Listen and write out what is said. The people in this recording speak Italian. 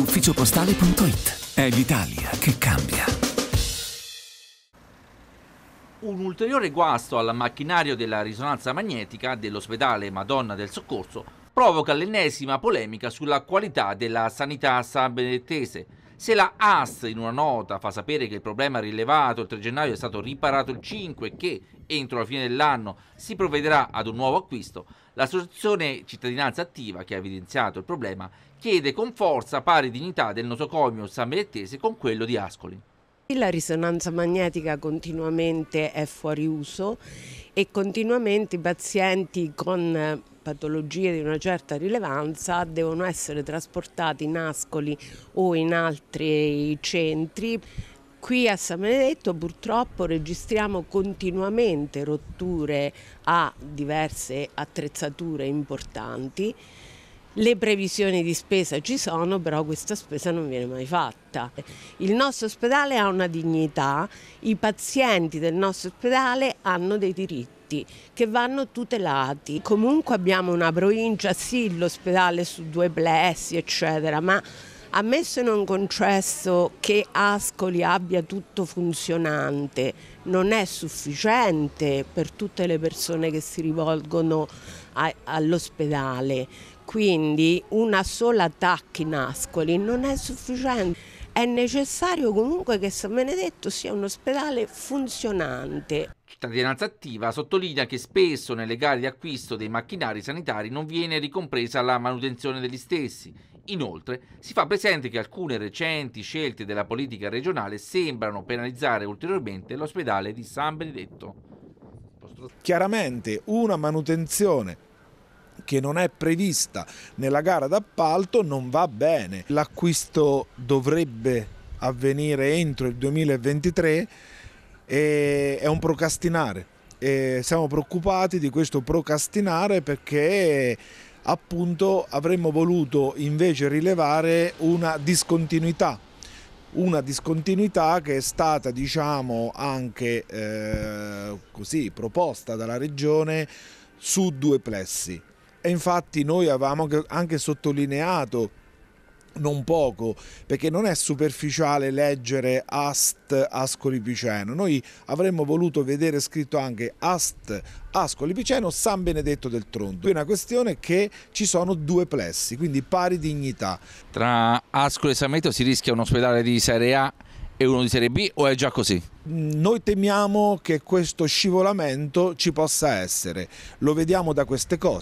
ufficiopostale.it. È l'Italia che cambia. Un ulteriore guasto al macchinario della risonanza magnetica dell'ospedale Madonna del Soccorso provoca l'ennesima polemica sulla qualità della sanità sabrettese. Se la AS in una nota fa sapere che il problema rilevato il 3 gennaio è stato riparato il 5 e che entro la fine dell'anno si provvederà ad un nuovo acquisto, l'associazione Cittadinanza Attiva, che ha evidenziato il problema, chiede con forza pari dignità del nosocomio samelettese con quello di Ascoli. La risonanza magnetica continuamente è fuori uso e continuamente i pazienti con eh, patologie di una certa rilevanza devono essere trasportati in ascoli o in altri centri. Qui a San Benedetto purtroppo registriamo continuamente rotture a diverse attrezzature importanti le previsioni di spesa ci sono, però questa spesa non viene mai fatta. Il nostro ospedale ha una dignità, i pazienti del nostro ospedale hanno dei diritti che vanno tutelati. Comunque abbiamo una provincia, sì, l'ospedale su due plessi, eccetera, ma a me se non concesso che Ascoli abbia tutto funzionante, non è sufficiente per tutte le persone che si rivolgono all'ospedale. Quindi una sola TAC in Ascoli non è sufficiente. È necessario comunque che San Benedetto sia un ospedale funzionante. Cittadinanza attiva sottolinea che spesso nelle gare di acquisto dei macchinari sanitari non viene ricompresa la manutenzione degli stessi. Inoltre si fa presente che alcune recenti scelte della politica regionale sembrano penalizzare ulteriormente l'ospedale di San Benedetto. Chiaramente una manutenzione che non è prevista nella gara d'appalto non va bene. L'acquisto dovrebbe avvenire entro il 2023 e è un procrastinare. E siamo preoccupati di questo procrastinare perché appunto avremmo voluto invece rilevare una discontinuità una discontinuità che è stata diciamo anche eh, così proposta dalla regione su due plessi e infatti noi avevamo anche sottolineato non poco, perché non è superficiale leggere Ast Ascoli Piceno. Noi avremmo voluto vedere scritto anche Ast Ascoli Piceno San Benedetto del Tronto. È una questione che ci sono due plessi, quindi pari dignità. Tra Ascoli e San Benedetto si rischia un ospedale di Serie A e uno di Serie B o è già così? Noi temiamo che questo scivolamento ci possa essere, lo vediamo da queste cose.